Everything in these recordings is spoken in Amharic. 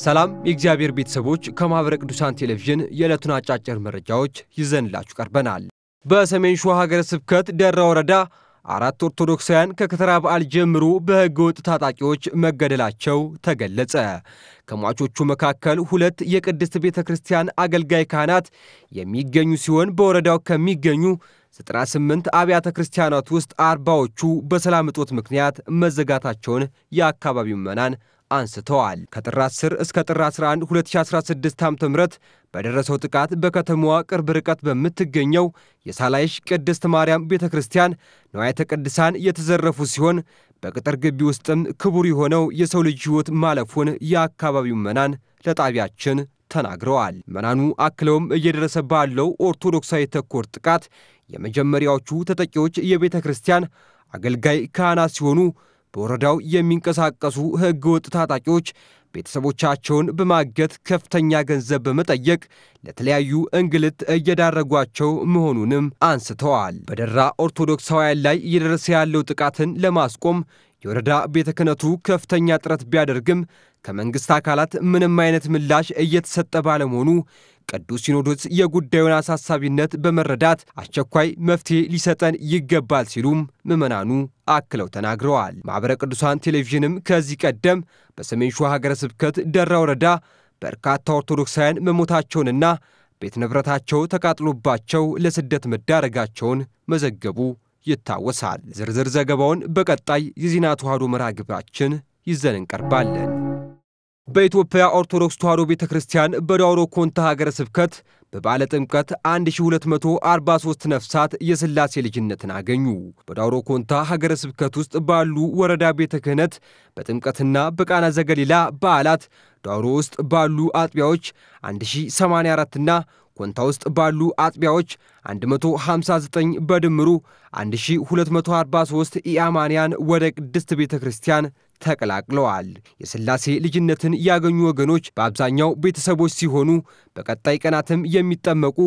ሰላም የእግዚአብሔር ቤተሰቦች፣ ከማኅበረ ቅዱሳን ቴሌቪዥን የዕለቱን አጫጭር መረጃዎች ይዘንላችሁ ቀርበናል። በሰሜን ሸዋ ሀገረ ስብከት ደራ ወረዳ አራት ኦርቶዶክሳውያን ከከተራ በዓል ጀምሮ በሕገ ወጥ ታጣቂዎች መገደላቸው ተገለጸ። ከሟቾቹ መካከል ሁለት የቅድስት ቤተ ክርስቲያን አገልጋይ ካህናት የሚገኙ ሲሆን በወረዳው ከሚገኙ 98 አብያተ ክርስቲያናት ውስጥ አርባዎቹ በሰላም እጦት ምክንያት መዘጋታቸውን የአካባቢው ምዕመናን አንስተዋል። ከጥር 10 እስከ ጥር 11 2016 ዓ.ም በደረሰው ጥቃት በከተማዋ ቅርብ ርቀት በምትገኘው የሳላይሽ ቅድስት ማርያም ቤተ ክርስቲያን ንዋያተ ቅድሳን የተዘረፉ ሲሆን በቅጥር ግቢ ውስጥም ክቡር የሆነው የሰው ልጅ ሕይወት ማለፉን የአካባቢው መናን ለጣቢያችን ተናግረዋል። መናኑ አክለውም እየደረሰ ባለው ኦርቶዶክሳዊ ተኮር ጥቃት የመጀመሪያዎቹ ተጠቂዎች የቤተ ክርስቲያን አገልጋይ ካህናት ሲሆኑ በወረዳው የሚንቀሳቀሱ ወጥ ታጣቂዎች ቤተሰቦቻቸውን በማገት ከፍተኛ ገንዘብ በመጠየቅ ለተለያዩ እንግልት እየዳረጓቸው መሆኑንም አንስተዋል። በደራ ኦርቶዶክሳውያን ላይ እየደረሰ ያለው ጥቃትን ለማስቆም የወረዳ ቤተ ክህነቱ ከፍተኛ ጥረት ቢያደርግም ከመንግሥት አካላት ምንም አይነት ምላሽ እየተሰጠ ባለመሆኑ ቅዱስ ሲኖዶስ የጉዳዩን አሳሳቢነት በመረዳት አስቸኳይ መፍትሄ ሊሰጠን ይገባል ሲሉም ምዕመናኑ አክለው ተናግረዋል። ማኅበረ ቅዱሳን ቴሌቪዥንም ከዚህ ቀደም በሰሜን ሸዋ ሀገረ ስብከት ደራ ወረዳ በርካታ ኦርቶዶክሳውያን መሞታቸውንና ቤት ንብረታቸው ተቃጥሎባቸው ለስደት መዳረጋቸውን መዘገቡ ይታወሳል። ዝርዝር ዘገባውን በቀጣይ የዜና ተዋህዶ መርሃ ግብራችን ይዘን እንቀርባለን። በኢትዮጵያ ኦርቶዶክስ ተዋሕዶ ቤተ ክርስቲያን በዳውሮ ኮንታ ሀገረ ስብከት በባለ ጥምቀት 1243 ነፍሳት የሥላሴ ልጅነትን አገኙ። በዳውሮ ኮንታ ሀገረ ስብከት ውስጥ ባሉ ወረዳ ቤተ ክህነት በጥምቀትና በቃና ዘገሊላ በዓላት ዳውሮ ውስጥ ባሉ አጥቢያዎች 1084ና ኮንታ ውስጥ ባሉ አጥቢያዎች 159 በድምሩ 1243 ኢአማንያን ወደ ቅድስት ቤተ ክርስቲያን ተቀላቅለዋል። የሥላሴ ልጅነትን ያገኙ ወገኖች በአብዛኛው ቤተሰቦች ሲሆኑ በቀጣይ ቀናትም የሚጠመቁ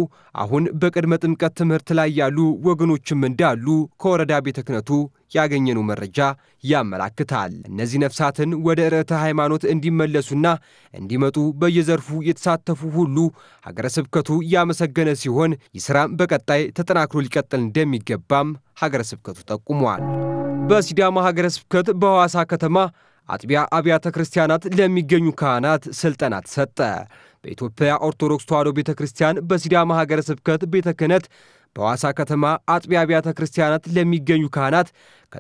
አሁን በቅድመ ጥምቀት ትምህርት ላይ ያሉ ወገኖችም እንዳሉ ከወረዳ ቤተ ክህነቱ ያገኘነው መረጃ ያመላክታል። እነዚህ ነፍሳትን ወደ ርዕተ ሃይማኖት እንዲመለሱና እንዲመጡ በየዘርፉ የተሳተፉ ሁሉ ሀገረ ስብከቱ ያመሰገነ ሲሆን ይህ ስራም በቀጣይ ተጠናክሮ ሊቀጥል እንደሚገባም ሀገረ ስብከቱ ጠቁመዋል። በሲዳማ ሀገረ ስብከት በሐዋሳ ከተማ አጥቢያ አብያተ ክርስቲያናት ለሚገኙ ካህናት ስልጠና ተሰጠ። በኢትዮጵያ ኦርቶዶክስ ተዋሕዶ ቤተ ክርስቲያን በሲዳማ ሀገረ ስብከት ቤተ ክህነት በሐዋሳ ከተማ አጥቢያ አብያተ ክርስቲያናት ለሚገኙ ካህናት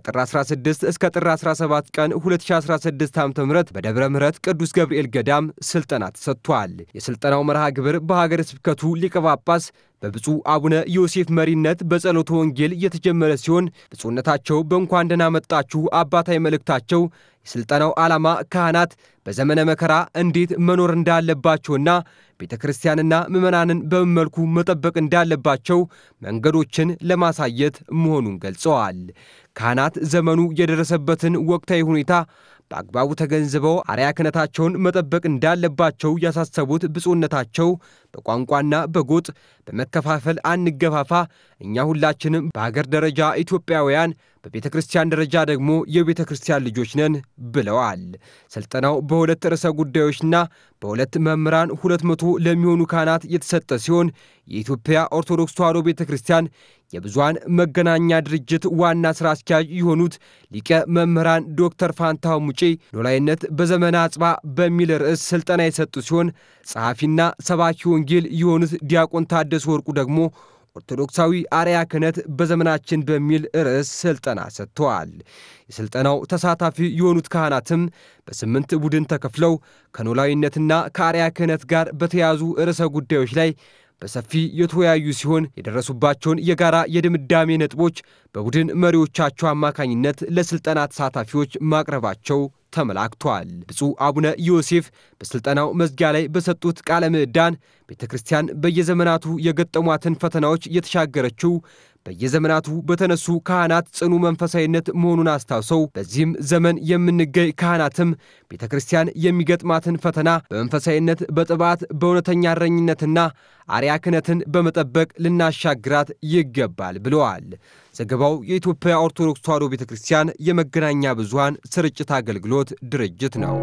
ከጥር 16 እስከ ጥር 17 ቀን 2016 ዓ ም በደብረ ምሕረት ቅዱስ ገብርኤል ገዳም ስልጠና ተሰጥቷል። የስልጠናው መርሃ ግብር በሀገረ ስብከቱ ሊቀ ጳጳስ በብፁዕ አቡነ ዮሴፍ መሪነት በጸሎተ ወንጌል እየተጀመረ ሲሆን ብፁዕነታቸው በእንኳን ደህና መጣችሁ አባታዊ መልእክታቸው የስልጠናው ዓላማ ካህናት በዘመነ መከራ እንዴት መኖር እንዳለባቸውና ቤተ ክርስቲያንና ምዕመናንን በመመልኩ መጠበቅ እንዳለባቸው መንገዶችን ለማሳየት መሆኑን ገልጸዋል። ካህናት ዘመኑ የደረሰበትን ወቅታዊ ሁኔታ በአግባቡ ተገንዝበው አርያ ክህነታቸውን መጠበቅ እንዳለባቸው ያሳሰቡት ብፁዕነታቸው በቋንቋና በጎጥ በመከፋፈል አንገፋፋ፣ እኛ ሁላችንም በአገር ደረጃ ኢትዮጵያውያን በቤተ ክርስቲያን ደረጃ ደግሞ የቤተ ክርስቲያን ልጆች ነን ብለዋል። ስልጠናው በሁለት ርዕሰ ጉዳዮችና በሁለት መምህራን ሁለት መቶ ለሚሆኑ ካህናት የተሰጠ ሲሆን የኢትዮጵያ ኦርቶዶክስ ተዋሕዶ ቤተ ክርስቲያን የብዙሃን መገናኛ ድርጅት ዋና ሥራ አስኪያጅ የሆኑት ሊቀ መምህራን ዶክተር ፋንታው ሙጪ ኖላይነት በዘመነ አጽባ በሚል ርዕስ ስልጠና የሰጡ ሲሆን ጸሐፊና ሰባኪ ወንጌል የሆኑት ዲያቆን ታደሰ ወርቁ ደግሞ ኦርቶዶክሳዊ አርያ ክህነት በዘመናችን በሚል ርዕስ ስልጠና ሰጥተዋል። የስልጠናው ተሳታፊ የሆኑት ካህናትም በስምንት ቡድን ተከፍለው ከኖላዊነትና ከአርያ ክህነት ጋር በተያያዙ ርዕሰ ጉዳዮች ላይ በሰፊ የተወያዩ ሲሆን የደረሱባቸውን የጋራ የድምዳሜ ነጥቦች በቡድን መሪዎቻቸው አማካኝነት ለስልጠና ተሳታፊዎች ማቅረባቸው ተመላክቷል። ብፁዕ አቡነ ዮሴፍ በስልጠናው መዝጊያ ላይ በሰጡት ቃለ ምዕዳን ቤተ ክርስቲያን በየዘመናቱ የገጠሟትን ፈተናዎች የተሻገረችው በየዘመናቱ በተነሱ ካህናት ጽኑ መንፈሳዊነት መሆኑን አስታውሰው በዚህም ዘመን የምንገኝ ካህናትም ቤተ ክርስቲያን የሚገጥማትን ፈተና በመንፈሳዊነት በጥባት በእውነተኛ እረኝነትና አርያ ክህነትን በመጠበቅ ልናሻግራት ይገባል ብለዋል። ዘገባው የኢትዮጵያ ኦርቶዶክስ ተዋሕዶ ቤተ ክርስቲያን የመገናኛ ብዙኃን ስርጭት አገልግሎት ድርጅት ነው።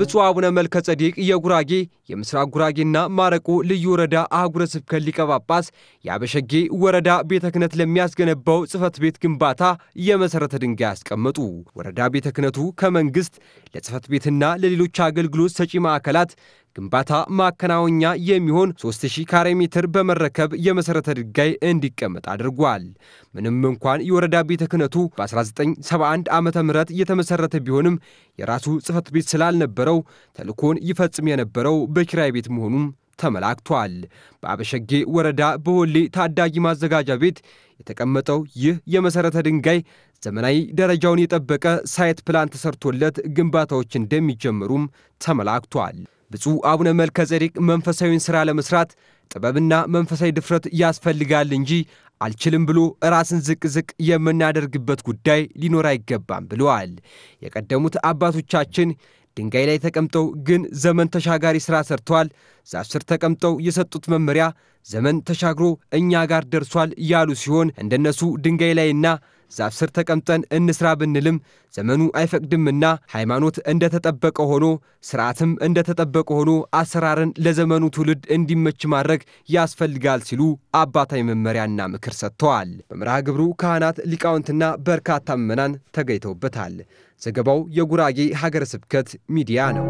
ብፁዕ አቡነ መልከ ጸዲቅ የጉራጌ የምስራቅ ጉራጌና ማረቆ ልዩ ወረዳ አህጉረ ስብከት ሊቀ ጳጳስ የአበሸጌ ወረዳ ቤተ ክህነት ለሚያስገነባው ጽፈት ቤት ግንባታ የመሠረተ ድንጋይ አስቀመጡ። ወረዳ ቤተ ክህነቱ ከመንግሥት ለጽሕፈት ቤትና ለሌሎች አገልግሎት ሰጪ ማዕከላት ግንባታ ማከናወኛ የሚሆን 3000 ካሬ ሜትር በመረከብ የመሠረተ ድንጋይ እንዲቀመጥ አድርጓል። ምንም እንኳን የወረዳ ቤተ ክህነቱ በ1971 ዓ ም የተመሠረተ ቢሆንም የራሱ ጽሕፈት ቤት ስላልነበረው ተልእኮን ይፈጽም የነበረው በኪራይ ቤት መሆኑም ተመላክቷል። በአበሸጌ ወረዳ በሆሌ ታዳጊ ማዘጋጃ ቤት የተቀመጠው ይህ የመሠረተ ድንጋይ ዘመናዊ ደረጃውን የጠበቀ ሳይት ፕላን ተሰርቶለት ግንባታዎች እንደሚጀምሩም ተመላክቷል። ብፁዕ አቡነ መልከ መንፈሳዊን ሥራ ለመሥራት ጥበብና መንፈሳዊ ድፍረት ያስፈልጋል እንጂ አልችልም ብሎ ራስን ዝቅ ዝቅ የምናደርግበት ጉዳይ ሊኖር አይገባም ብለዋል። የቀደሙት አባቶቻችን ድንጋይ ላይ ተቀምጠው ግን ዘመን ተሻጋሪ ሥራ ሰርተዋል። ዛፍ ስር ተቀምጠው የሰጡት መመሪያ ዘመን ተሻግሮ እኛ ጋር ደርሷል ያሉ ሲሆን እንደነሱ ድንጋይ ላይና ዛፍ ስር ተቀምጠን እንስራ ብንልም ዘመኑ አይፈቅድምና ሃይማኖት እንደተጠበቀ ሆኖ ስርዓትም እንደተጠበቀ ሆኖ አሰራርን ለዘመኑ ትውልድ እንዲመች ማድረግ ያስፈልጋል ሲሉ አባታዊ መመሪያና ምክር ሰጥተዋል። በመርሃ ግብሩ ካህናት፣ ሊቃውንትና በርካታ ምዕመናን ተገኝተውበታል። ዘገባው የጉራጌ ሀገረ ስብከት ሚዲያ ነው።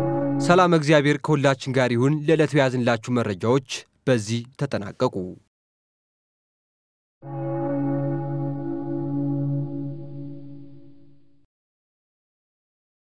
ሰላም እግዚአብሔር ከሁላችን ጋር ይሁን። ለዕለቱ የያዝንላችሁ መረጃዎች በዚህ ተጠናቀቁ።